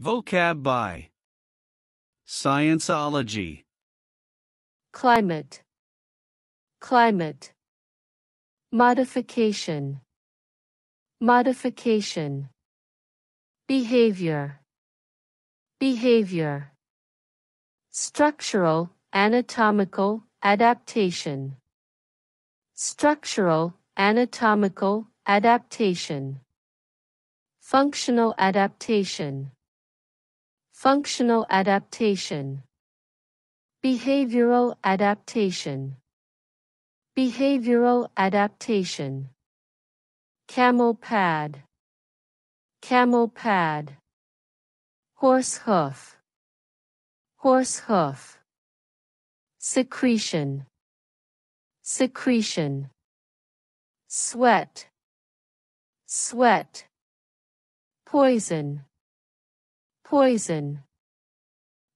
Vocab by Scienceology Climate Climate Modification Modification Behavior Behavior Structural, anatomical, adaptation Structural, anatomical, adaptation Functional adaptation Functional adaptation. Behavioral adaptation. Behavioral adaptation. Camel pad. Camel pad. Horse hoof. Horse hoof. Secretion. Secretion. Sweat. Sweat. Poison Poison.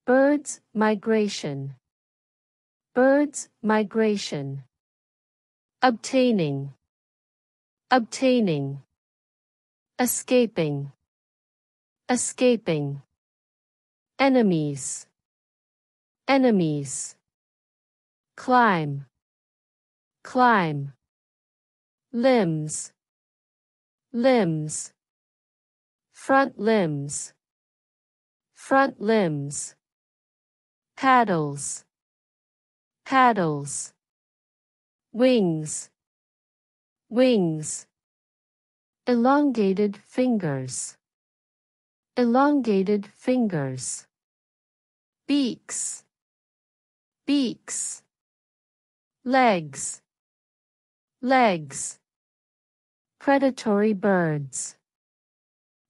Birds migration. Birds migration. Obtaining. Obtaining. Escaping. Escaping. Enemies. Enemies. Climb. Climb. Limbs. Limbs. Front limbs front limbs, paddles, paddles, wings, wings, elongated fingers, elongated fingers, beaks, beaks, legs, legs, predatory birds,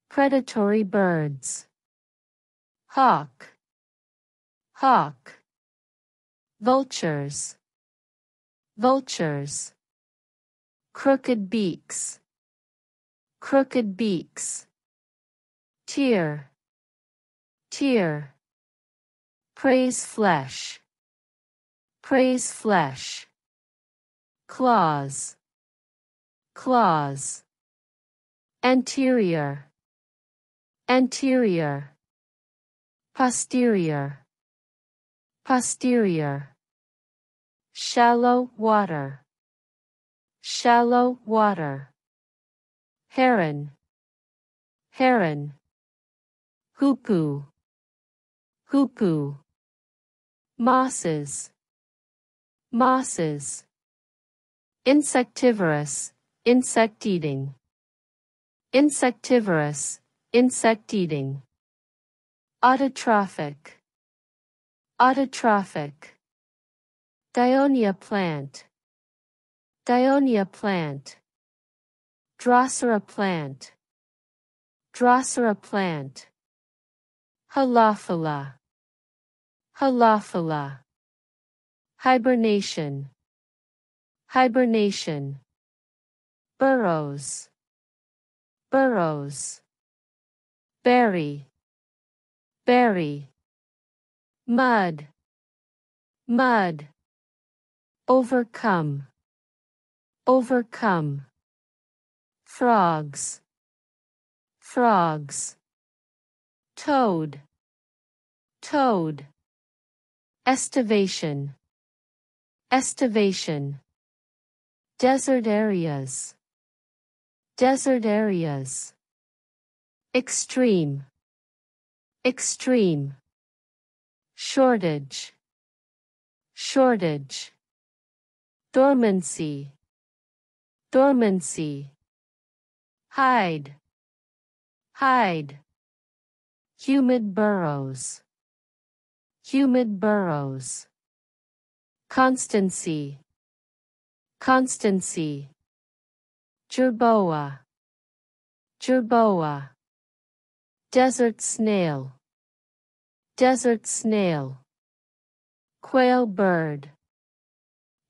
predatory birds hawk hawk vultures vultures crooked beaks crooked beaks tear tear praise flesh praise flesh claws claws anterior anterior posterior, posterior, shallow water, shallow water, heron, heron, cuckoo, cuckoo, mosses, mosses, insectivorous, insect eating, insectivorous, insect eating. Autotrophic. Autotrophic. Dionia plant. Dionia plant. Drosera plant. Drosera plant. Halophila. Halophila. Hibernation. Hibernation. Burrows. Burrows. Berry berry mud mud overcome overcome frogs frogs toad toad estivation estivation desert areas desert areas extreme extreme shortage shortage dormancy dormancy hide hide humid burrows humid burrows constancy constancy jerboa jerboa Desert snail. Desert snail. Quail bird.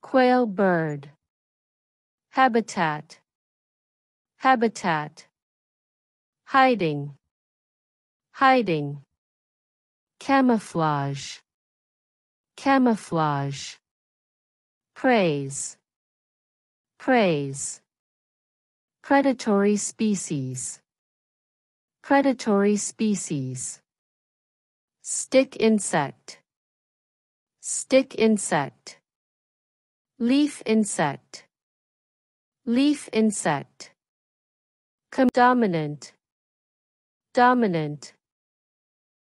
Quail bird. Habitat. Habitat. Hiding. Hiding. Camouflage. Camouflage. Praise. Praise. Predatory species. Predatory species. Stick insect. Stick insect. Leaf insect. Leaf insect. Com dominant. Dominant.